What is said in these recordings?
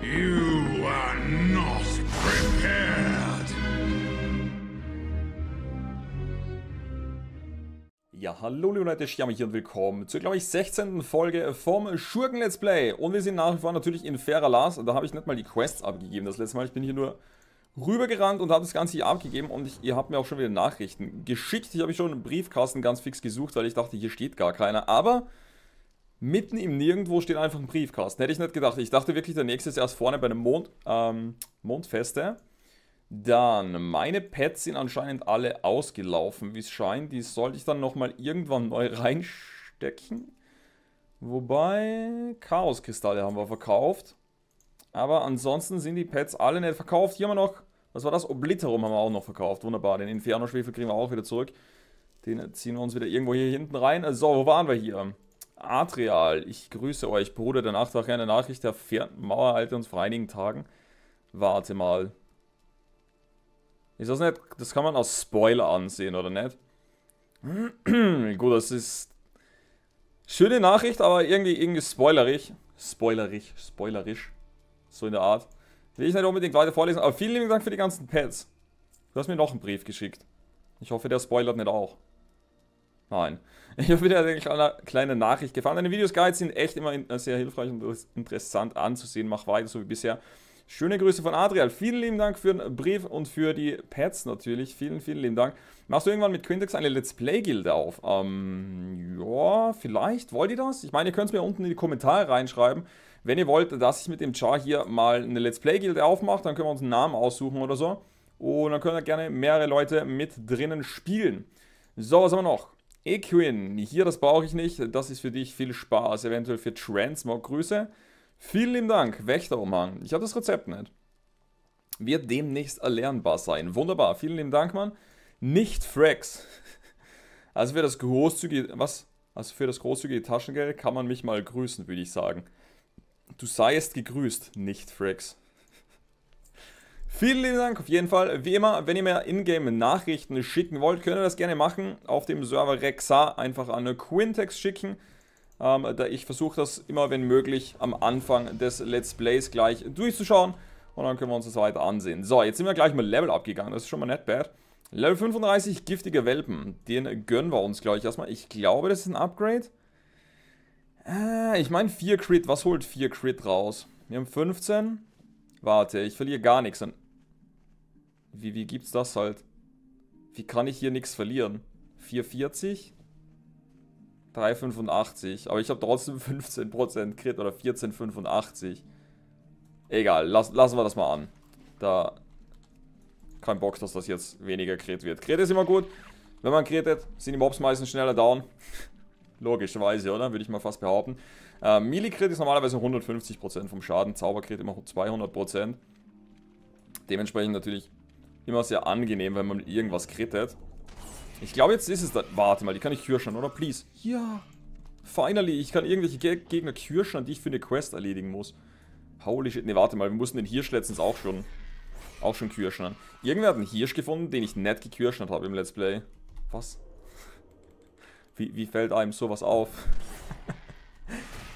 You are not prepared. Ja, hallo liebe Leute, Schiammer hier und willkommen zur, glaube ich, 16. Folge vom Schurken-Let's Play. Und wir sind nach wie vor natürlich in Feralas. Da habe ich nicht mal die Quests abgegeben das letzte Mal. Ich bin hier nur rübergerannt und habe das Ganze hier abgegeben und ich, ihr habt mir auch schon wieder Nachrichten geschickt. Ich habe schon einen Briefkasten ganz fix gesucht, weil ich dachte, hier steht gar keiner. Aber Mitten im Nirgendwo steht einfach ein Briefkasten. Hätte ich nicht gedacht. Ich dachte wirklich, der nächste ist erst vorne bei einem Mond, ähm, Mondfeste. Dann, meine Pets sind anscheinend alle ausgelaufen, wie es scheint. Die sollte ich dann nochmal irgendwann neu reinstecken. Wobei, Chaoskristalle haben wir verkauft. Aber ansonsten sind die Pets alle nicht verkauft. Hier haben wir noch, was war das? Obliterum haben wir auch noch verkauft. Wunderbar, den Inferno-Schwefel kriegen wir auch wieder zurück. Den ziehen wir uns wieder irgendwo hier hinten rein. So, wo waren wir hier? Adrial, ich grüße euch, Bruder der Nachtwache, eine Nachricht der fernten Mauer halt uns vor einigen Tagen. Warte mal. Ist das nicht, das kann man als Spoiler ansehen, oder nicht? Gut, das ist schöne Nachricht, aber irgendwie, irgendwie spoilerig. Spoilerig, spoilerisch. So in der Art. Will ich nicht unbedingt weiter vorlesen, aber vielen lieben Dank für die ganzen Pads. Du hast mir noch einen Brief geschickt. Ich hoffe, der spoilert nicht auch. Nein. Ich habe wieder eine kleine Nachricht gefahren. Deine Videos, Guides, sind echt immer äh, sehr hilfreich und interessant anzusehen. Mach weiter, so wie bisher. Schöne Grüße von Adriel. Vielen lieben Dank für den Brief und für die Pads natürlich. Vielen, vielen lieben Dank. Machst du irgendwann mit Quintex eine Let's Play-Gilde auf? Ähm, ja, vielleicht. Wollt ihr das? Ich meine, ihr könnt es mir unten in die Kommentare reinschreiben. Wenn ihr wollt, dass ich mit dem Char hier mal eine Let's Play-Gilde aufmache, dann können wir uns einen Namen aussuchen oder so. Und dann können da gerne mehrere Leute mit drinnen spielen. So, was haben wir noch? Equin, hier, das brauche ich nicht. Das ist für dich viel Spaß. Eventuell für Transmog. Grüße. Vielen lieben Dank, Wächterumhang. Ich habe das Rezept nicht. Wird demnächst erlernbar sein. Wunderbar, vielen lieben Dank, Mann. Nicht Frex. Also für das großzügige, was? Also für das großzügige Taschengeld kann man mich mal grüßen, würde ich sagen. Du seist gegrüßt, nicht Frex. Vielen lieben Dank auf jeden Fall. Wie immer, wenn ihr mir Ingame-Nachrichten schicken wollt, könnt ihr das gerne machen. Auf dem Server Rexa einfach an Quintex schicken. Ähm, da ich versuche das immer, wenn möglich, am Anfang des Let's Plays gleich durchzuschauen. Und dann können wir uns das weiter ansehen. So, jetzt sind wir gleich mal Level abgegangen. Das ist schon mal nicht bad. Level 35, giftige Welpen. Den gönnen wir uns glaube ich, erstmal. Ich glaube, das ist ein Upgrade. Äh, ich meine 4 Crit. Was holt 4 Crit raus? Wir haben 15. Warte, ich verliere gar nichts. Wie, wie gibt's das halt? Wie kann ich hier nichts verlieren? 440? 385. Aber ich habe trotzdem 15% Crit oder 1485. Egal, las, lassen wir das mal an. Da... Kein Bock, dass das jetzt weniger Crit wird. Crit ist immer gut. Wenn man kritet, sind die Mobs meistens schneller down. Logischerweise, oder? Würde ich mal fast behaupten. Äh, Melee-Crit ist normalerweise 150% vom Schaden, Zauber-Crit immer 200%. Dementsprechend natürlich immer sehr angenehm, wenn man irgendwas crittet. Ich glaube, jetzt ist es da. Warte mal, die kann ich kirschen, oder? Please. Ja. Finally, ich kann irgendwelche Ge Gegner kirschen, die ich für eine Quest erledigen muss. Holy shit. Ne, warte mal, wir mussten den Hirsch letztens auch schon... Auch schon kirschen. Irgendwer hat einen Hirsch gefunden, den ich nett gekirschen habe im Let's Play. Was? Wie, wie fällt einem sowas auf?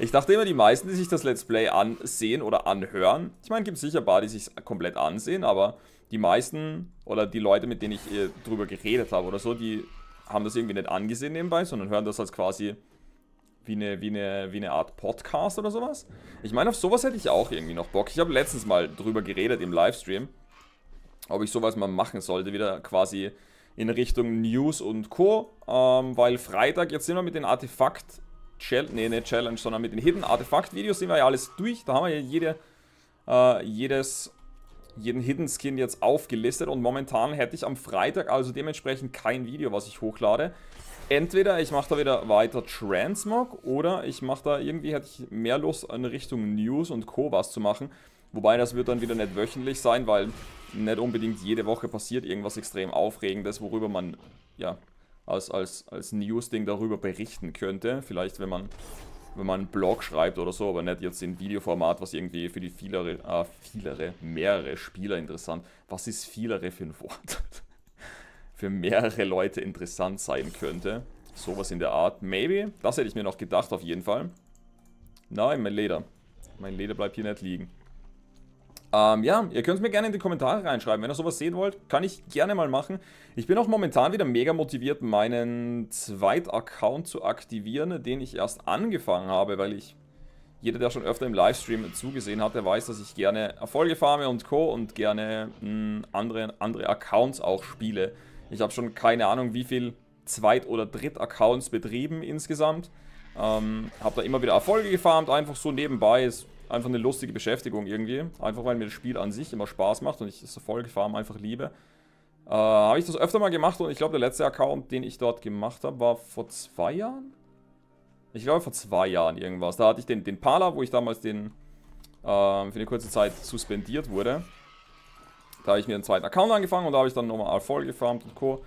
Ich dachte immer, die meisten, die sich das Let's Play ansehen oder anhören, ich meine, gibt sicher ein paar, die sich komplett ansehen, aber die meisten oder die Leute, mit denen ich äh, drüber geredet habe oder so, die haben das irgendwie nicht angesehen nebenbei, sondern hören das als quasi wie eine, wie eine, wie eine Art Podcast oder sowas. Ich meine, auf sowas hätte ich auch irgendwie noch Bock. Ich habe letztens mal drüber geredet im Livestream, ob ich sowas mal machen sollte, wieder quasi in Richtung News und Co. Ähm, weil Freitag, jetzt sind wir mit den Artefakt Challenge, nee, nicht Challenge, sondern mit den Hidden Artefakt Videos sind wir ja alles durch. Da haben wir ja jede, äh, jedes, jeden Hidden Skin jetzt aufgelistet und momentan hätte ich am Freitag also dementsprechend kein Video, was ich hochlade. Entweder ich mache da wieder weiter Transmog oder ich mache da irgendwie, hätte ich mehr Lust in Richtung News und Co. was zu machen. Wobei das wird dann wieder nicht wöchentlich sein, weil nicht unbedingt jede Woche passiert irgendwas extrem Aufregendes, worüber man ja als, als, als News-Ding darüber berichten könnte. Vielleicht, wenn man, wenn man einen Blog schreibt oder so, aber nicht jetzt in Videoformat, was irgendwie für die vielere, ah, vielere, mehrere Spieler interessant. Was ist vielere für ein Wort? für mehrere Leute interessant sein könnte. Sowas in der Art. Maybe. Das hätte ich mir noch gedacht, auf jeden Fall. Nein, mein Leder. Mein Leder bleibt hier nicht liegen. Ähm, ja, ihr könnt es mir gerne in die Kommentare reinschreiben. Wenn ihr sowas sehen wollt, kann ich gerne mal machen. Ich bin auch momentan wieder mega motiviert, meinen Zweit-Account zu aktivieren, den ich erst angefangen habe, weil ich... Jeder, der schon öfter im Livestream zugesehen hat, der weiß, dass ich gerne Erfolge farme und Co. und gerne mh, hm, andere, andere Accounts auch spiele. Ich habe schon keine Ahnung, wie viel Zweit- oder Dritt-Accounts betrieben insgesamt. Ähm, habe da immer wieder Erfolge gefarmt, einfach so nebenbei. Es einfach eine lustige Beschäftigung irgendwie. Einfach weil mir das Spiel an sich immer Spaß macht und ich das Folgefarm einfach liebe. Äh, habe ich das öfter mal gemacht und ich glaube, der letzte Account, den ich dort gemacht habe, war vor zwei Jahren? Ich glaube, vor zwei Jahren irgendwas. Da hatte ich den, den Pala, wo ich damals den äh, für eine kurze Zeit suspendiert wurde. Da habe ich mir einen zweiten Account angefangen und da habe ich dann nochmal voll gefarmt und Co.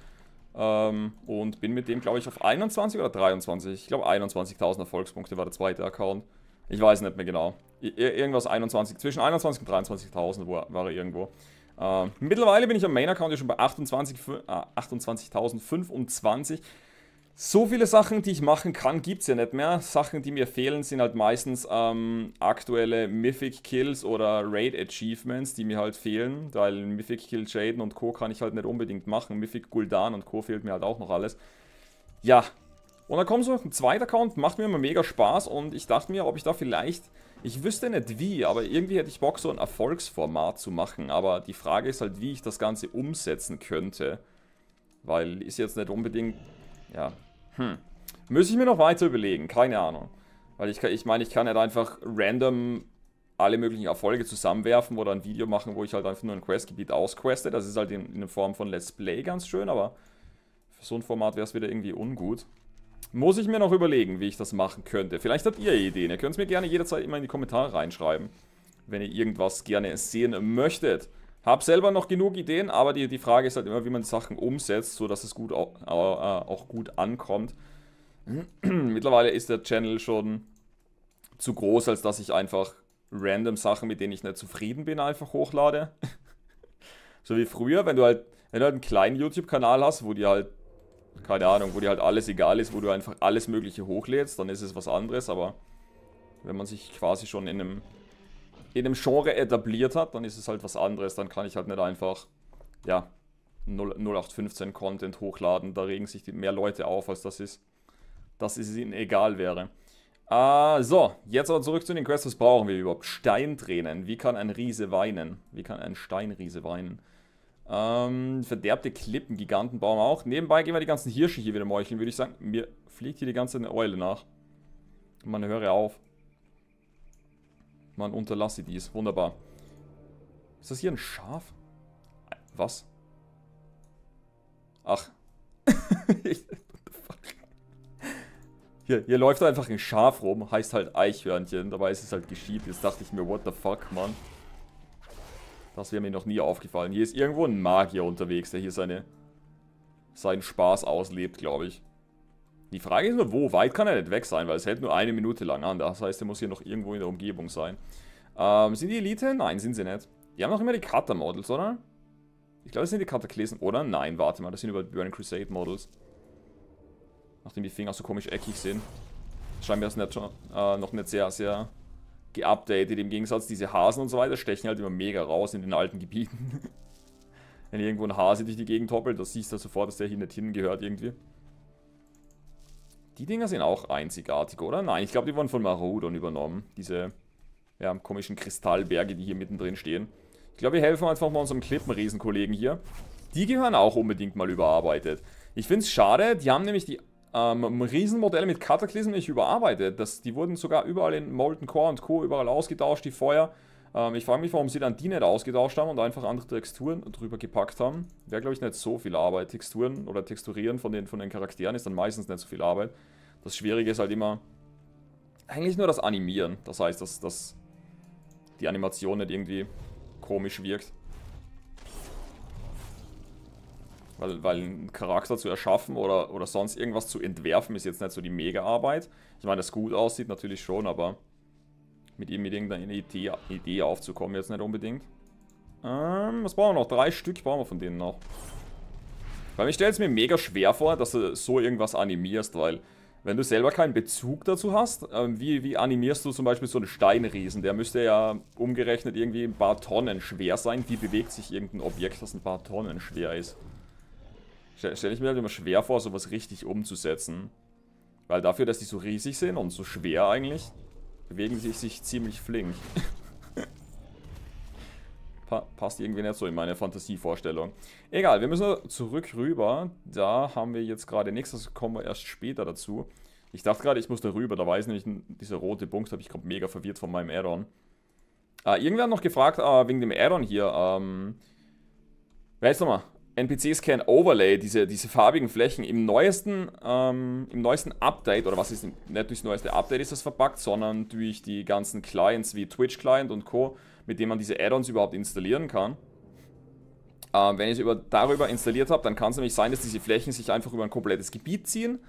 Ähm, und bin mit dem, glaube ich, auf 21 oder 23. Ich glaube, 21.000 Erfolgspunkte war der zweite Account. Ich weiß nicht mehr genau. Irgendwas 21, zwischen 21 und 23.000 war, war, er irgendwo. Ähm, mittlerweile bin ich am Main-Account ja schon bei 28.025. Äh, so viele Sachen, die ich machen kann, gibt es ja nicht mehr. Sachen, die mir fehlen, sind halt meistens ähm, aktuelle Mythic Kills oder Raid Achievements, die mir halt fehlen, weil Mythic Kill Jaden und Co. kann ich halt nicht unbedingt machen. Mythic Guldan und Co. fehlt mir halt auch noch alles. Ja, und dann kommt so ein zweiter Account, macht mir immer mega Spaß und ich dachte mir, ob ich da vielleicht, ich wüsste nicht wie, aber irgendwie hätte ich Bock so ein Erfolgsformat zu machen. Aber die Frage ist halt, wie ich das Ganze umsetzen könnte. Weil ist jetzt nicht unbedingt, ja, hm. Müsste ich mir noch weiter überlegen, keine Ahnung. Weil ich, ich meine, ich kann halt einfach random alle möglichen Erfolge zusammenwerfen oder ein Video machen, wo ich halt einfach nur ein Questgebiet ausqueste. Das ist halt in, in Form von Let's Play ganz schön, aber für so ein Format wäre es wieder irgendwie ungut. Muss ich mir noch überlegen, wie ich das machen könnte. Vielleicht habt ihr Ideen. Ihr könnt es mir gerne jederzeit immer in die Kommentare reinschreiben, wenn ihr irgendwas gerne sehen möchtet. Hab selber noch genug Ideen, aber die, die Frage ist halt immer, wie man Sachen umsetzt, sodass es gut auch, äh, auch gut ankommt. Mittlerweile ist der Channel schon zu groß, als dass ich einfach random Sachen, mit denen ich nicht zufrieden bin, einfach hochlade. so wie früher, wenn du halt, wenn du halt einen kleinen YouTube-Kanal hast, wo dir halt keine Ahnung, wo dir halt alles egal ist, wo du einfach alles Mögliche hochlädst, dann ist es was anderes, aber wenn man sich quasi schon in einem, in einem Genre etabliert hat, dann ist es halt was anderes, dann kann ich halt nicht einfach, ja, 0815 Content hochladen, da regen sich mehr Leute auf, als das ist, dass es ihnen egal wäre. Ah, so, jetzt aber zurück zu den Quests, was brauchen wir überhaupt? Steintränen, wie kann ein Riese weinen? Wie kann ein Steinriese weinen? Ähm, verderbte Klippen, Gigantenbaum auch. Nebenbei gehen wir die ganzen Hirsche hier wieder meucheln, würde ich sagen. Mir fliegt hier die ganze Eule nach. Man höre auf. Man unterlasse dies. Wunderbar. Ist das hier ein Schaf? Was? Ach. hier, hier läuft einfach ein Schaf rum, heißt halt Eichhörnchen. Dabei ist es halt geschieht. Jetzt dachte ich mir, what the fuck, Mann. Das wäre mir noch nie aufgefallen. Hier ist irgendwo ein Magier unterwegs, der hier seine, seinen Spaß auslebt, glaube ich. Die Frage ist nur, wo weit kann er nicht weg sein, weil es hält nur eine Minute lang an. Das heißt, er muss hier noch irgendwo in der Umgebung sein. Ähm, sind die Elite? Nein, sind sie nicht. Die haben noch immer die Cutter-Models, oder? Ich glaube, das sind die Kataklesen, oder? Nein, warte mal, das sind über Burning Crusade Models. Nachdem die Finger so komisch eckig sind. Scheint mir das nicht, äh, noch nicht sehr, sehr geupdatet. Im Gegensatz, diese Hasen und so weiter stechen halt immer mega raus in den alten Gebieten. Wenn irgendwo ein Hase durch die Gegend toppelt, das siehst du halt sofort, dass der hier nicht hingehört irgendwie. Die Dinger sind auch einzigartig, oder? Nein, ich glaube, die wurden von Marodon übernommen. Diese ja, komischen Kristallberge, die hier mittendrin stehen. Ich glaube, wir helfen einfach mal unserem Klippenriesenkollegen hier. Die gehören auch unbedingt mal überarbeitet. Ich finde es schade, die haben nämlich die ähm, Riesenmodelle mit Cataclysm nicht überarbeitet. Das, die wurden sogar überall in Molten Core und Co. überall ausgetauscht, die Feuer. Ähm, ich frage mich, warum sie dann die nicht ausgetauscht haben und einfach andere Texturen drüber gepackt haben. Wäre, glaube ich, nicht so viel Arbeit. Texturen oder Texturieren von den, von den Charakteren ist dann meistens nicht so viel Arbeit. Das Schwierige ist halt immer eigentlich nur das Animieren. Das heißt, dass, dass die Animation nicht irgendwie komisch wirkt. Weil, weil einen Charakter zu erschaffen oder, oder sonst irgendwas zu entwerfen ist jetzt nicht so die Mega-Arbeit. Ich meine, das gut aussieht natürlich schon, aber mit ihm mit irgendeiner Idee, Idee aufzukommen jetzt nicht unbedingt. Ähm, was brauchen wir noch? Drei Stück brauchen wir von denen noch. Weil ich stelle es mir mega schwer vor, dass du so irgendwas animierst, weil wenn du selber keinen Bezug dazu hast, ähm, wie, wie animierst du zum Beispiel so einen Steinriesen? Der müsste ja umgerechnet irgendwie ein paar Tonnen schwer sein. Wie bewegt sich irgendein Objekt, das ein paar Tonnen schwer ist? Stelle ich mir halt immer schwer vor, sowas richtig umzusetzen. Weil dafür, dass die so riesig sind und so schwer eigentlich, bewegen sie sich ziemlich flink. pa passt irgendwie nicht so in meine Fantasievorstellung. Egal, wir müssen zurück rüber. Da haben wir jetzt gerade nichts, das kommen wir erst später dazu. Ich dachte gerade, ich muss da rüber, da weiß nämlich dieser rote Punkt, habe ich gerade mega verwirrt von meinem Addon. Äh, irgendwer hat noch gefragt, äh, wegen dem Addon hier, ähm... wer ist nochmal? NPC-Scan Overlay, diese, diese farbigen Flächen, im neuesten, ähm, im neuesten Update, oder was ist, nicht durchs neueste Update ist das verpackt, sondern durch die ganzen Clients wie Twitch Client und Co., mit denen man diese Add-ons überhaupt installieren kann. Ähm, wenn ihr es über, darüber installiert habt, dann kann es nämlich sein, dass diese Flächen sich einfach über ein komplettes Gebiet ziehen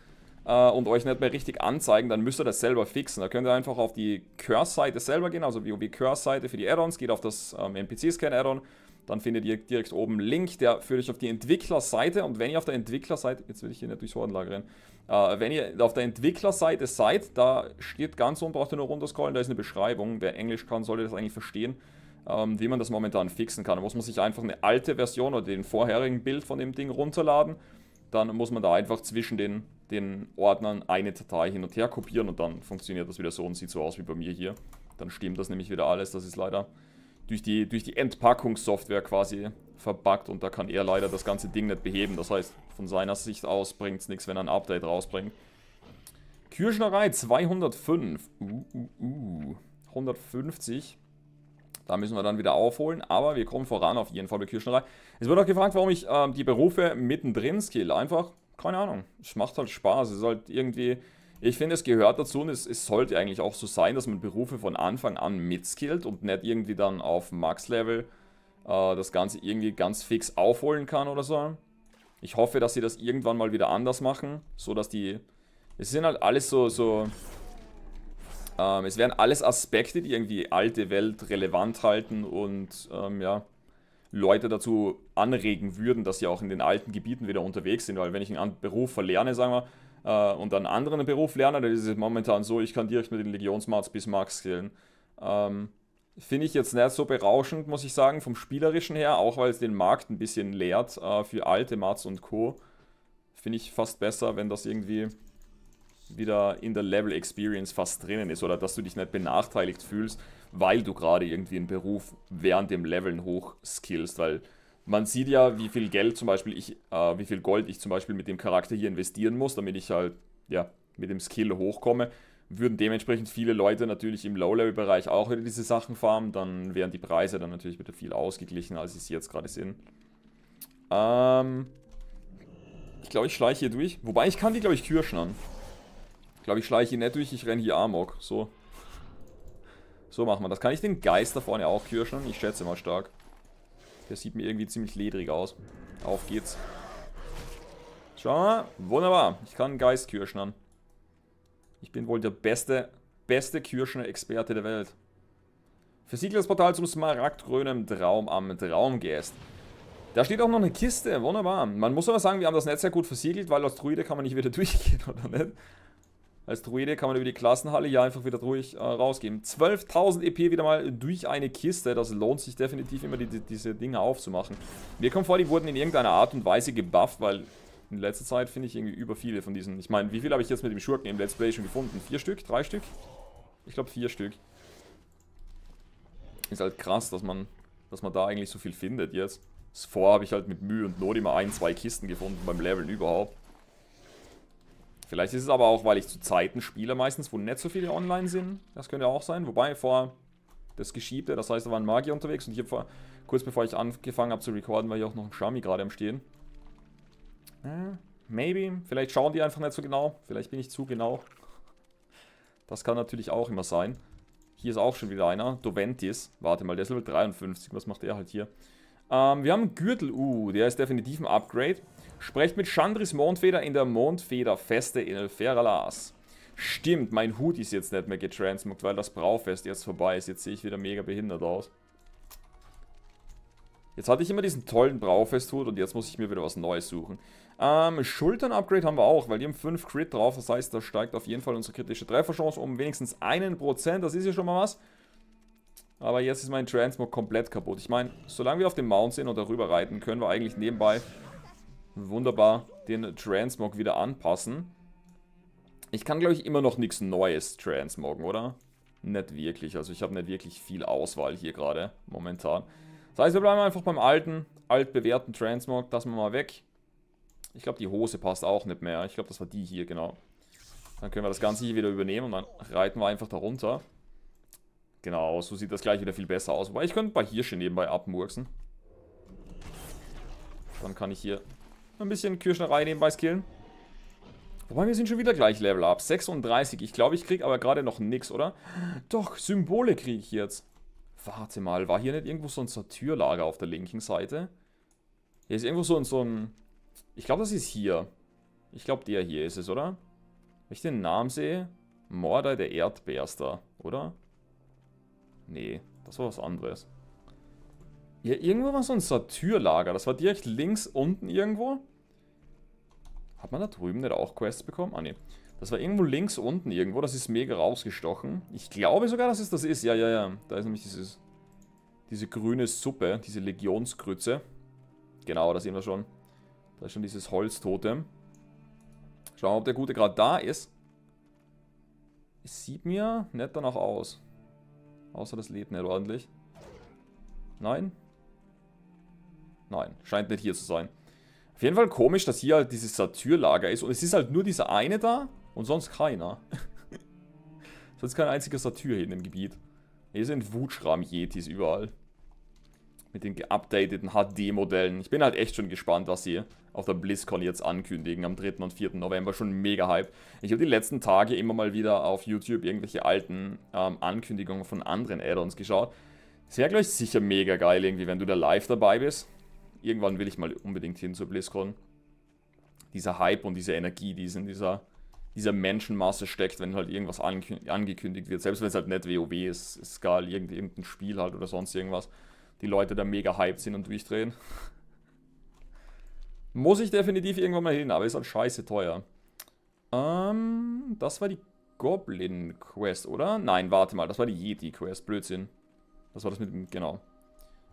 äh, und euch nicht mehr richtig anzeigen, dann müsst ihr das selber fixen. Da könnt ihr einfach auf die Curse-Seite selber gehen, also WoW Curse-Seite für die Addons, geht auf das ähm, npc scan addon dann findet ihr direkt oben einen Link, der führt euch auf die Entwicklerseite und wenn ihr auf der Entwicklerseite, jetzt will ich hier nicht durchs Hordenlager rennen, äh, wenn ihr auf der Entwicklerseite seid, da steht ganz unten, braucht ihr nur runterscrollen, da ist eine Beschreibung, wer Englisch kann, sollte das eigentlich verstehen, ähm, wie man das momentan fixen kann. Da muss man sich einfach eine alte Version oder den vorherigen Bild von dem Ding runterladen dann muss man da einfach zwischen den, den Ordnern eine Datei hin und her kopieren und dann funktioniert das wieder so und sieht so aus wie bei mir hier. Dann stimmt das nämlich wieder alles. Das ist leider durch die, durch die Entpackungssoftware quasi verbuggt und da kann er leider das ganze Ding nicht beheben. Das heißt, von seiner Sicht aus bringt es nichts, wenn er ein Update rausbringt. Kirschnerei 205. Uh, uh, uh. 150. Da müssen wir dann wieder aufholen, aber wir kommen voran auf jeden Fall bei Kirschnerei. Es wird auch gefragt, warum ich ähm, die Berufe mittendrin skill. Einfach, keine Ahnung, es macht halt Spaß. Es ist halt irgendwie, ich finde, es gehört dazu und es, es, sollte eigentlich auch so sein, dass man Berufe von Anfang an mitskillt und nicht irgendwie dann auf Max-Level äh, das Ganze irgendwie ganz fix aufholen kann oder so. Ich hoffe, dass sie das irgendwann mal wieder anders machen, so dass die... Es sind halt alles so, so ähm, es wären alles Aspekte, die irgendwie alte Welt relevant halten und ähm, ja, Leute dazu anregen würden, dass sie auch in den alten Gebieten wieder unterwegs sind. Weil wenn ich einen Beruf verlerne, sagen wir, äh, und einen anderen Beruf lerne, dann ist es momentan so, ich kann direkt mit den Legionsmarts bis Max killen. Ähm, Finde ich jetzt nicht so berauschend, muss ich sagen, vom Spielerischen her, auch weil es den Markt ein bisschen leert äh, für alte Mats und Co. Finde ich fast besser, wenn das irgendwie wieder in der Level Experience fast drinnen ist oder dass du dich nicht benachteiligt fühlst, weil du gerade irgendwie einen Beruf während dem Leveln hochskillst, weil man sieht ja, wie viel Geld zum Beispiel ich, äh, wie viel Gold ich zum Beispiel mit dem Charakter hier investieren muss, damit ich halt, ja, mit dem Skill hochkomme. Würden dementsprechend viele Leute natürlich im Low-Level-Bereich auch wieder diese Sachen farmen, dann wären die Preise dann natürlich wieder viel ausgeglichener, als sie jetzt gerade sind. Ähm, ich glaube, ich schleiche hier durch. Wobei, ich kann die, glaube ich, Kürschnern glaube, ich schleiche hier nicht durch, ich renne hier Amok. So. So machen wir das. Kann ich den Geist da vorne auch kirschen? Ich schätze mal stark. Der sieht mir irgendwie ziemlich ledrig aus. Auf geht's. Schauen wir mal. Wunderbar. Ich kann einen Geist kirschnern. Ich bin wohl der beste, beste Kirschner-Experte der Welt. Versiegle das Portal zum smaragdgrünen Traum am Traumgeist. Da steht auch noch eine Kiste. Wunderbar. Man muss aber sagen, wir haben das Netz sehr gut versiegelt, weil aus Druide kann man nicht wieder durchgehen, oder nicht? Als Druide kann man über die Klassenhalle hier einfach wieder ruhig äh, rausgeben. 12.000 EP wieder mal durch eine Kiste. Das lohnt sich definitiv immer, die, die, diese Dinge aufzumachen. Mir kommt vor, die wurden in irgendeiner Art und Weise gebufft, weil in letzter Zeit finde ich irgendwie über viele von diesen. Ich meine, wie viel habe ich jetzt mit dem Schurken im Let's Play schon gefunden? Vier Stück? Drei Stück? Ich glaube vier Stück. Ist halt krass, dass man, dass man da eigentlich so viel findet jetzt. Vorher habe ich halt mit Mühe und Not immer ein, zwei Kisten gefunden beim Leveln überhaupt. Vielleicht ist es aber auch, weil ich zu Zeiten spiele meistens, wo nicht so viele online sind. Das könnte auch sein. Wobei, vor das Geschiebte, das heißt, da war ein Magier unterwegs. Und hier, vor, kurz bevor ich angefangen habe zu recorden, war hier auch noch ein Shami gerade am Stehen. Hm, maybe. Vielleicht schauen die einfach nicht so genau. Vielleicht bin ich zu genau. Das kann natürlich auch immer sein. Hier ist auch schon wieder einer. Doventis. Warte mal, der ist Level 53. Was macht der halt hier? Ähm, wir haben einen Gürtel. Uh, der ist definitiv ein Upgrade. Sprecht mit Chandris Mondfeder in der Mondfederfeste in Elferalas. Stimmt, mein Hut ist jetzt nicht mehr getransmuckt, weil das Braufest jetzt vorbei ist. Jetzt sehe ich wieder mega behindert aus. Jetzt hatte ich immer diesen tollen Braufest-Hut und jetzt muss ich mir wieder was Neues suchen. Ähm, Schultern-Upgrade haben wir auch, weil die haben 5 Crit drauf. Das heißt, da steigt auf jeden Fall unsere kritische Trefferchance um wenigstens 1%. Das ist ja schon mal was. Aber jetzt ist mein Transmog komplett kaputt. Ich meine, solange wir auf dem Mount sind und darüber reiten, können wir eigentlich nebenbei wunderbar den Transmog wieder anpassen. Ich kann, glaube ich, immer noch nichts Neues transmoggen, oder? Nicht wirklich. Also ich habe nicht wirklich viel Auswahl hier gerade momentan. Das heißt, wir bleiben einfach beim alten, altbewährten Transmog. Das machen wir mal weg. Ich glaube, die Hose passt auch nicht mehr. Ich glaube, das war die hier, genau. Dann können wir das Ganze hier wieder übernehmen und dann reiten wir einfach darunter. Genau, so sieht das gleich wieder viel besser aus. Wobei, ich könnte bei paar Hirsche nebenbei abmurksen. Dann kann ich hier ein bisschen Kirschnerei nebenbei skillen. Wobei, wir sind schon wieder gleich Level Up. 36. Ich glaube, ich kriege aber gerade noch nichts, oder? Doch, Symbole kriege ich jetzt. Warte mal, war hier nicht irgendwo so ein Sortierlager auf der linken Seite? Hier ist irgendwo so ein... So ein ich glaube, das ist hier. Ich glaube, der hier ist es, oder? Wenn ich den Namen sehe... Morder der Erdbeerster, oder? Nee, das war was anderes. Hier irgendwo war so ein Satyrlager. Das war direkt links unten irgendwo. Hat man da drüben nicht auch Quests bekommen? Ah, ne. Das war irgendwo links unten irgendwo. Das ist mega rausgestochen. Ich glaube sogar, dass es das ist. Ja, ja, ja. Da ist nämlich dieses, diese grüne Suppe. Diese Legionsgrütze. Genau, da sehen wir schon. Da ist schon dieses Holztotem. Schauen wir, mal, ob der Gute gerade da ist. Es sieht mir nicht danach aus. Außer das lädt nicht ordentlich. Nein, Nein, scheint nicht hier zu sein. Auf jeden Fall komisch, dass hier halt dieses Satyrlager ist. Und es ist halt nur dieser eine da und sonst keiner. sonst kein einziger Satyr hier in dem Gebiet. Hier sind Wutschram-Yetis überall. Mit den geupdateten HD-Modellen. Ich bin halt echt schon gespannt, was sie auf der BlizzCon jetzt ankündigen. Am 3. und 4. November. Schon mega Hype. Ich habe die letzten Tage immer mal wieder auf YouTube irgendwelche alten ähm, Ankündigungen von anderen Add-ons geschaut. Es wäre gleich sicher mega geil irgendwie, wenn du da live dabei bist irgendwann will ich mal unbedingt hin zur BlizzCon. Dieser Hype und diese Energie, die es in dieser, dieser Menschenmasse steckt, wenn halt irgendwas angekündigt wird. Selbst wenn es halt nicht WoW ist, ist egal, irgendein Spiel halt oder sonst irgendwas. Die Leute da mega hyped sind und durchdrehen. Muss ich definitiv irgendwann mal hin, aber ist halt scheiße teuer. Ähm, das war die Goblin Quest, oder? Nein, warte mal, das war die Yeti Quest, Blödsinn. Das war das mit dem, genau.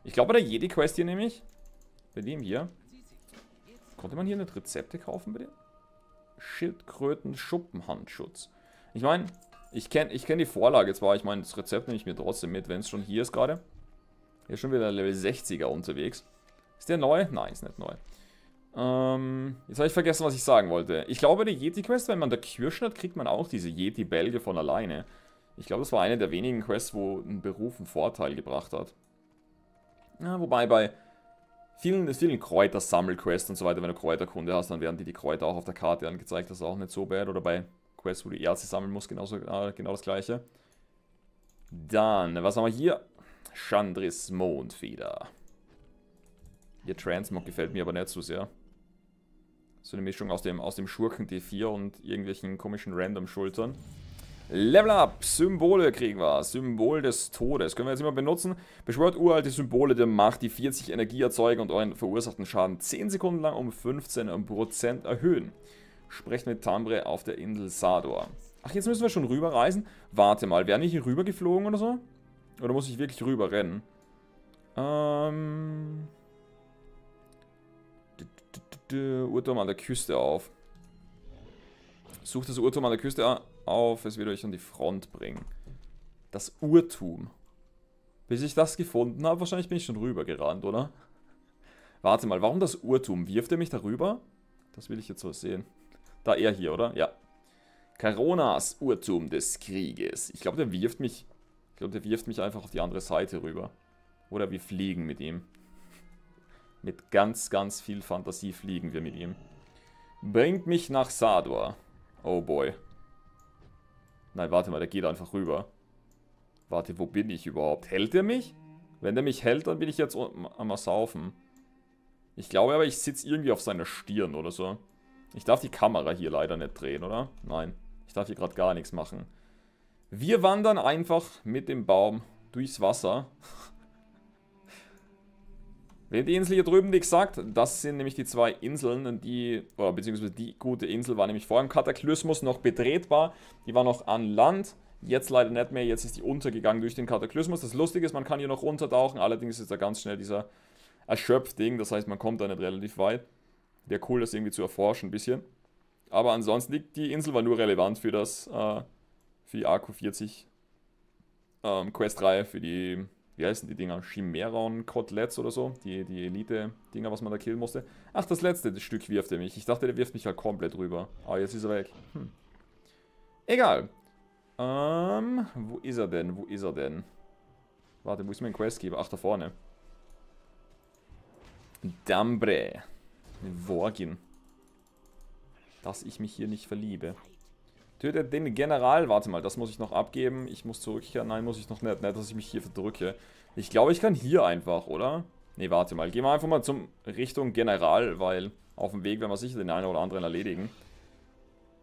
Ich glaube bei der yeti Quest hier nämlich, bei dem hier. Konnte man hier nicht Rezepte kaufen, bitte? Schildkröten Schuppenhandschutz. Ich meine, ich kenne ich kenn die Vorlage zwar, ich meine, das Rezept nehme ich mir trotzdem mit, wenn es schon hier ist gerade. Hier ist schon wieder Level 60er unterwegs. Ist der neu? Nein, ist nicht neu. Ähm, jetzt habe ich vergessen, was ich sagen wollte. Ich glaube, bei Yeti-Quest, wenn man da Kirschen hat, kriegt man auch diese Yeti-Bälge von alleine. Ich glaube, das war eine der wenigen Quests, wo ein Beruf einen Vorteil gebracht hat. Ja, wobei bei vielen, vielen Kräutersammelquests und so weiter, wenn du Kräuterkunde hast, dann werden die die Kräuter auch auf der Karte angezeigt, das ist auch nicht so bad. Oder bei Quests, wo du Erze sammeln musst, genauso, äh, genau das gleiche. Dann, was haben wir hier? Chandris Mondfeder. Ihr Transmog gefällt mir aber nicht so sehr. So eine Mischung aus dem, aus dem Schurken T4 und irgendwelchen komischen Random-Schultern. Level up, Symbole kriegen wir, Symbol des Todes, können wir jetzt immer benutzen. Beschwört uralte Symbole der Macht, die 40 Energie erzeugen und euren verursachten Schaden 10 Sekunden lang um 15% erhöhen. Sprecht mit Tambre auf der Insel Sador. Ach, jetzt müssen wir schon rüberreisen? Warte mal, wäre nicht hier rüber geflogen oder so? Oder muss ich wirklich rüberrennen? Ähm... Urturm an der Küste auf. Sucht das Urturm an der Küste an. Ah, auf, es wird euch an die Front bringen. Das Urtum. Bis ich das gefunden habe, wahrscheinlich bin ich schon rübergerannt, oder? Warte mal, warum das Urtum? Wirft er mich darüber? Das will ich jetzt so sehen. Da, er hier, oder? Ja. Karonas Urtum des Krieges. Ich glaube, der wirft mich... Ich glaube, der wirft mich einfach auf die andere Seite rüber. Oder wir fliegen mit ihm. Mit ganz, ganz viel Fantasie fliegen wir mit ihm. Bringt mich nach Sador. Oh boy. Nein, warte mal, der geht einfach rüber. Warte, wo bin ich überhaupt? Hält er mich? Wenn der mich hält, dann bin ich jetzt am Saufen. Ich glaube aber, ich sitze irgendwie auf seiner Stirn oder so. Ich darf die Kamera hier leider nicht drehen, oder? Nein, ich darf hier gerade gar nichts machen. Wir wandern einfach mit dem Baum durchs Wasser. Die Insel hier drüben, die gesagt, das sind nämlich die zwei Inseln, die, oder beziehungsweise die gute Insel war nämlich vor dem Kataklysmus noch betretbar. Die war noch an Land. Jetzt leider nicht mehr, jetzt ist die untergegangen durch den Kataklysmus. Das Lustige ist, man kann hier noch runtertauchen, allerdings ist da ganz schnell dieser Erschöpfding, das heißt, man kommt da nicht relativ weit. Wäre cool, das irgendwie zu erforschen ein bisschen. Aber ansonsten, die, die Insel war nur relevant für das, äh, für die AQ40 ähm, Quest-Reihe, für die wie heißen die Dinger? Chimeron Koteletts oder so. Die, die Elite-Dinger, was man da killen musste. Ach, das letzte das Stück wirft er mich. Ich dachte, der wirft mich halt komplett rüber. Aber ah, jetzt ist er weg. Hm. Egal. Ähm, wo ist er denn? Wo ist er denn? Warte, wo ist mein Questgeber? Ach, da vorne. Dambre. Worgen. Dass ich mich hier nicht verliebe. Tötet den General. Warte mal, das muss ich noch abgeben. Ich muss zurückkehren. Nein, muss ich noch nicht. Nicht, dass ich mich hier verdrücke. Ich glaube, ich kann hier einfach, oder? Ne, warte mal. Gehen wir einfach mal zum Richtung General, weil auf dem Weg werden wir sicher den einen oder anderen erledigen.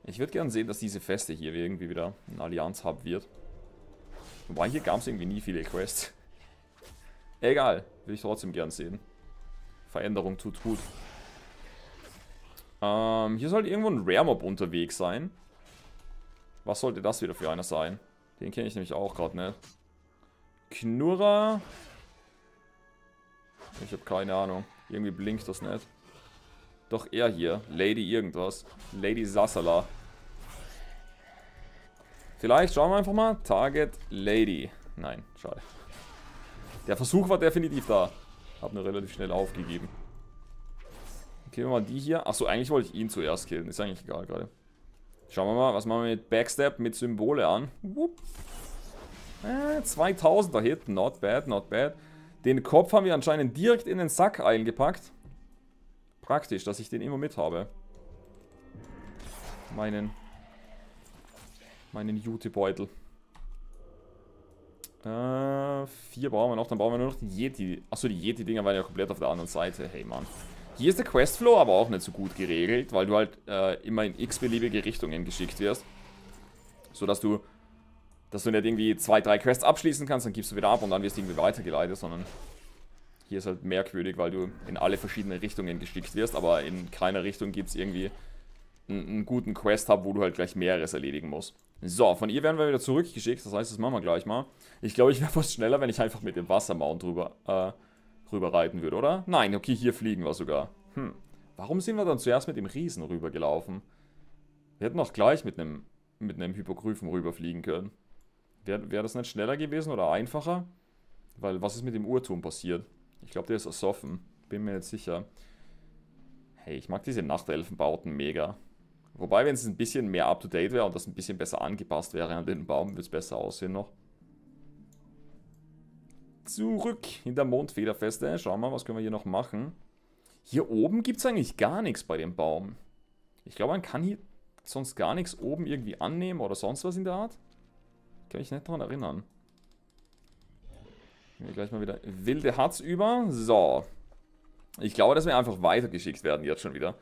Ich würde gerne sehen, dass diese Feste hier irgendwie wieder ein Allianz-Hub wird. Wobei, hier gab es irgendwie nie viele Quests. Egal, Würde ich trotzdem gern sehen. Veränderung tut gut. Ähm, hier sollte irgendwo ein Rare-Mob unterwegs sein. Was sollte das wieder für einer sein? Den kenne ich nämlich auch gerade nicht. Knurrer. Ich habe keine Ahnung. Irgendwie blinkt das nicht. Doch er hier. Lady irgendwas. Lady Sassala. Vielleicht schauen wir einfach mal. Target Lady. Nein, schade. Der Versuch war definitiv da. Hab nur relativ schnell aufgegeben. Okay, wir mal die hier. Achso, eigentlich wollte ich ihn zuerst killen. Ist eigentlich egal gerade. Schauen wir mal, was machen wir mit Backstep, mit Symbole an. Äh, 2000er Hit, not bad, not bad. Den Kopf haben wir anscheinend direkt in den Sack eingepackt. Praktisch, dass ich den immer mit habe. Meinen, meinen Jutebeutel. Äh, vier brauchen wir noch, dann brauchen wir nur noch die Yeti. Achso, die Yeti-Dinger waren ja komplett auf der anderen Seite. Hey, Mann. Hier ist der Questflow aber auch nicht so gut geregelt, weil du halt äh, immer in x-beliebige Richtungen geschickt wirst. Sodass du, dass du nicht irgendwie zwei, drei Quests abschließen kannst, dann gibst du wieder ab und dann wirst du irgendwie weitergeleitet, sondern hier ist halt merkwürdig, weil du in alle verschiedenen Richtungen geschickt wirst, aber in keiner Richtung gibt es irgendwie einen, einen guten Quest-Hub, wo du halt gleich mehreres erledigen musst. So, von ihr werden wir wieder zurückgeschickt, das heißt, das machen wir gleich mal. Ich glaube, ich wäre fast schneller, wenn ich einfach mit dem Wassermount drüber... Äh, rüberreiten würde, oder? Nein, okay, hier fliegen wir sogar. Hm. Warum sind wir dann zuerst mit dem Riesen rübergelaufen? Wir hätten auch gleich mit einem mit einem Hypogryphen rüberfliegen können. Wäre wär das nicht schneller gewesen oder einfacher? Weil was ist mit dem Urturm passiert? Ich glaube, der ist ersoffen. Bin mir nicht sicher. Hey, ich mag diese Nachtelfenbauten mega. Wobei, wenn es ein bisschen mehr up-to-date wäre und das ein bisschen besser angepasst wäre an den Baum, würde es besser aussehen noch zurück in der Mondfederfeste. Schauen wir mal, was können wir hier noch machen. Hier oben gibt es eigentlich gar nichts bei dem Baum. Ich glaube, man kann hier sonst gar nichts oben irgendwie annehmen oder sonst was in der Art. Kann mich nicht daran erinnern. Gehen gleich mal wieder wilde Hatz über. So. Ich glaube, dass wir einfach weitergeschickt werden jetzt schon wieder.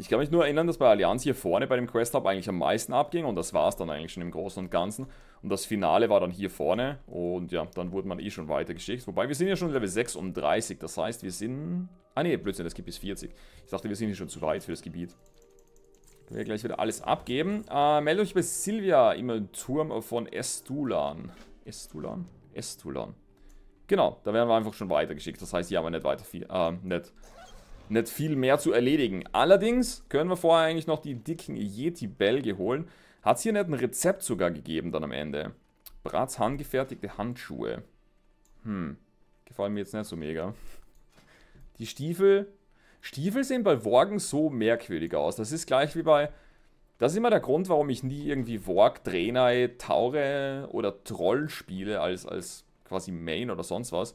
Ich kann mich nur erinnern, dass bei Allianz hier vorne bei dem Quest Hub eigentlich am meisten abging und das war es dann eigentlich schon im Großen und Ganzen. Und das Finale war dann hier vorne und ja, dann wurde man eh schon weitergeschickt. Wobei wir sind ja schon Level 36, das heißt wir sind... Ah ne, Blödsinn, das gibt bis 40. Ich dachte, wir sind hier schon zu weit für das Gebiet. Können wir gleich wieder alles abgeben. Äh, meldet euch bei Silvia im Turm von Estulan. Estulan? Estulan. Genau, da werden wir einfach schon weitergeschickt. Das heißt, hier haben wir nicht weiter viel, äh, nicht nicht viel mehr zu erledigen. Allerdings können wir vorher eigentlich noch die dicken Yeti-Bälge holen. Hat es hier nicht ein Rezept sogar gegeben dann am Ende? Bratz handgefertigte Handschuhe. Hm, gefallen mir jetzt nicht so mega. Die Stiefel. Stiefel sehen bei Worgen so merkwürdig aus. Das ist gleich wie bei... Das ist immer der Grund, warum ich nie irgendwie Worg, Draenei, Taure oder Troll spiele als, als quasi Main oder sonst was.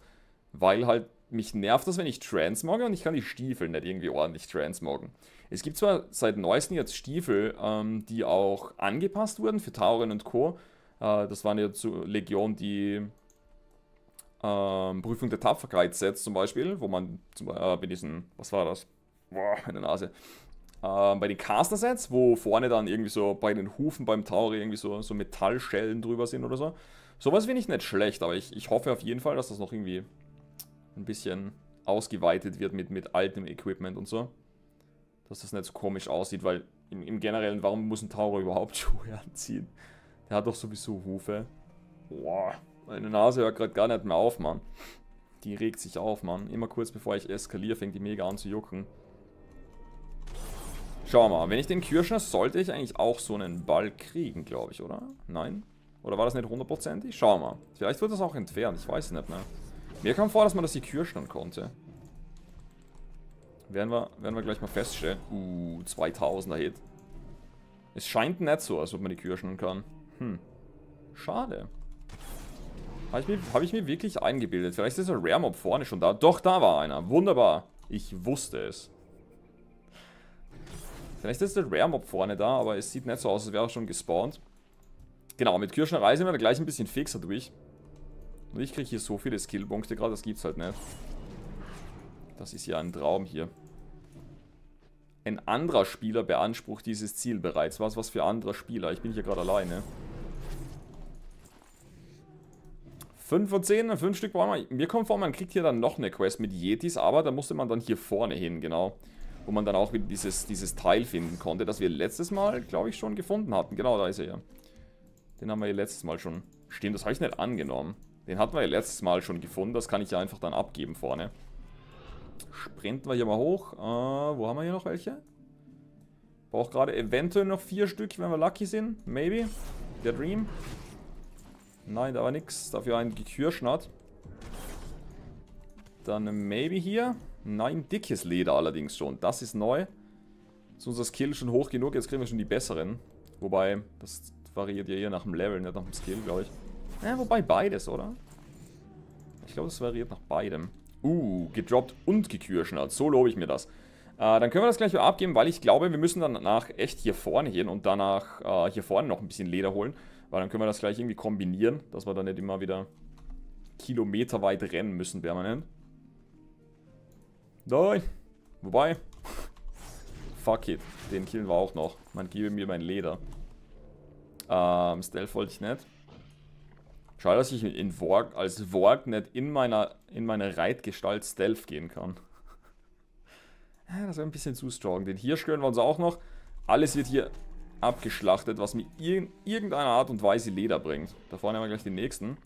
Weil halt mich nervt das, wenn ich transmogge und ich kann die Stiefel nicht irgendwie ordentlich transmoggen. Es gibt zwar seit neuestem jetzt Stiefel, ähm, die auch angepasst wurden für Tauren und Co. Äh, das waren ja zu Legion die ähm, Prüfung der Tapferkeit-Sets zum Beispiel, wo man zum, äh, bei diesen, was war das? Boah, in der Nase. Äh, bei den Caster-Sets, wo vorne dann irgendwie so bei den Hufen beim Taure irgendwie so, so Metallschellen drüber sind oder so. Sowas finde ich nicht schlecht, aber ich, ich hoffe auf jeden Fall, dass das noch irgendwie ein bisschen ausgeweitet wird mit, mit altem Equipment und so. Dass das nicht so komisch aussieht, weil im, im Generellen, warum muss ein Taurer überhaupt Schuhe anziehen? Der hat doch sowieso Hufe. Boah, meine Nase hört gerade gar nicht mehr auf, Mann. Die regt sich auf, Mann. Immer kurz bevor ich eskaliere, fängt die mega an zu jucken. Schau mal, wenn ich den Kirschner, sollte ich eigentlich auch so einen Ball kriegen, glaube ich, oder? Nein? Oder war das nicht hundertprozentig? Schau mal. Vielleicht wird das auch entfernt, ich weiß es nicht mehr. Mir kam vor, dass man das hier Kürschnern konnte. Werden wir, werden wir gleich mal feststellen. Uh, 2000er Hit. Es scheint nicht so, als ob man die Kür schneiden kann. Hm. Schade. Habe ich, mir, hab ich mir wirklich eingebildet. Vielleicht ist der Rare Mob vorne schon da. Doch, da war einer. Wunderbar. Ich wusste es. Vielleicht ist der Rare Mob vorne da, aber es sieht nicht so aus, als wäre er schon gespawnt. Genau, mit Kirschnerei sind wir gleich ein bisschen fixer durch. Und ich kriege hier so viele Skillpunkte gerade, das gibt's halt nicht. Das ist ja ein Traum hier. Ein anderer Spieler beansprucht dieses Ziel bereits. Was, was für anderer Spieler? Ich bin hier gerade alleine. 5 von 10, 5 Stück brauchen wir. Mir kommt vor, man kriegt hier dann noch eine Quest mit Yetis, aber da musste man dann hier vorne hin, genau. Wo man dann auch wieder dieses, dieses Teil finden konnte, das wir letztes Mal, glaube ich, schon gefunden hatten. Genau, da ist er ja. Den haben wir hier letztes Mal schon. Stimmt, das habe ich nicht angenommen. Den hatten wir ja letztes Mal schon gefunden. Das kann ich ja einfach dann abgeben vorne. Sprinten wir hier mal hoch. Äh, wo haben wir hier noch welche? Braucht gerade eventuell noch vier Stück, wenn wir lucky sind. Maybe. Der Dream. Nein, da war nichts. Dafür ein Gekürschnatt. Dann maybe hier. Nein, dickes Leder allerdings schon. Das ist neu. Ist unser Skill schon hoch genug. Jetzt kriegen wir schon die besseren. Wobei, das variiert ja hier nach dem Level, nicht nach dem Skill, glaube ich. Ja, wobei beides, oder? Ich glaube, es variiert nach beidem. Uh, gedroppt und gekühlt So lobe ich mir das. Äh, dann können wir das gleich wieder abgeben, weil ich glaube, wir müssen danach echt hier vorne hin und danach äh, hier vorne noch ein bisschen Leder holen. Weil dann können wir das gleich irgendwie kombinieren, dass wir dann nicht immer wieder kilometerweit rennen müssen permanent. Nein. Wobei. Fuck it. Den killen wir auch noch. Man gebe mir mein Leder. Ähm, Stealth wollte ich nicht. Schade, dass ich in Vorg, als Vorg nicht in meiner, in meiner Reitgestalt Stealth gehen kann. Ah, das wäre ein bisschen zu strong. Den Hirsch gönnen wir uns auch noch. Alles wird hier abgeschlachtet, was mir in irgendeiner Art und Weise Leder bringt. Da vorne haben wir gleich den nächsten.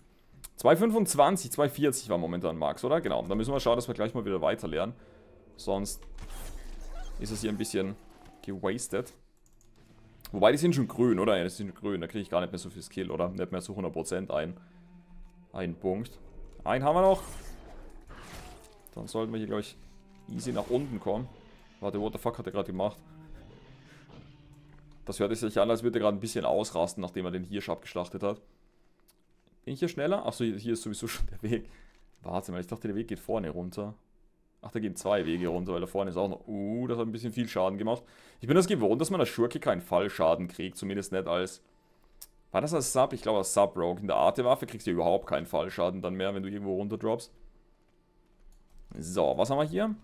2,25, 2,40 war momentan Max, oder? Genau, da müssen wir schauen, dass wir gleich mal wieder weiter lernen. Sonst ist es hier ein bisschen gewastet. Wobei, die sind schon grün, oder? Ja, die sind grün. Da kriege ich gar nicht mehr so viel Skill, oder? Nicht mehr so 100% ein. Ein Punkt. Einen haben wir noch. Dann sollten wir hier, glaube ich, easy nach unten kommen. Warte, what the fuck hat er gerade gemacht? Das hört sich an, als würde er gerade ein bisschen ausrasten, nachdem er den Hirsch abgeschlachtet hat. Bin ich hier schneller? Achso, hier ist sowieso schon der Weg. Warte mal, ich dachte, der Weg geht vorne runter. Ach, da gehen zwei Wege runter, weil da vorne ist auch noch... Uh, das hat ein bisschen viel Schaden gemacht. Ich bin das gewohnt, dass man als Schurke keinen Fallschaden kriegt. Zumindest nicht als... War das als Sub? Ich glaube als Sub Rogue. In der Arte-Waffe kriegst du überhaupt keinen Fallschaden dann mehr, wenn du irgendwo runter droppst. So, was haben wir hier?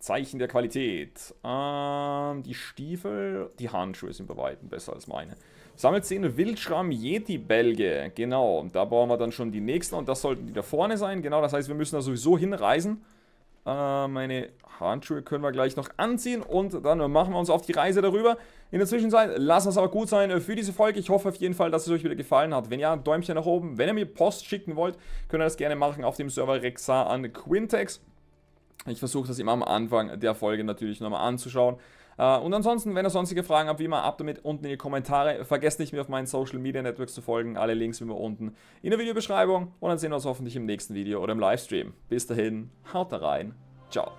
Zeichen der Qualität. Ähm, die Stiefel, die Handschuhe sind bei Weitem besser als meine. Sammelszene Wildschramm Yeti-Belge. Genau, und da bauen wir dann schon die nächsten und das sollten die da vorne sein. Genau, das heißt, wir müssen da sowieso hinreisen. Äh, meine Handschuhe können wir gleich noch anziehen und dann machen wir uns auf die Reise darüber. In der Zwischenzeit lassen wir es aber gut sein äh, für diese Folge. Ich hoffe auf jeden Fall, dass es euch wieder gefallen hat. Wenn ja, Däumchen nach oben. Wenn ihr mir Post schicken wollt, könnt ihr das gerne machen auf dem Server Rexar an Quintex. Ich versuche das immer am Anfang der Folge natürlich nochmal anzuschauen. Äh, und ansonsten, wenn ihr sonstige Fragen habt, wie immer, ab damit unten in die Kommentare. Vergesst nicht, mir auf meinen Social Media Networks zu folgen. Alle Links wie immer unten in der Videobeschreibung. Und dann sehen wir uns hoffentlich im nächsten Video oder im Livestream. Bis dahin, haut da rein. Ciao.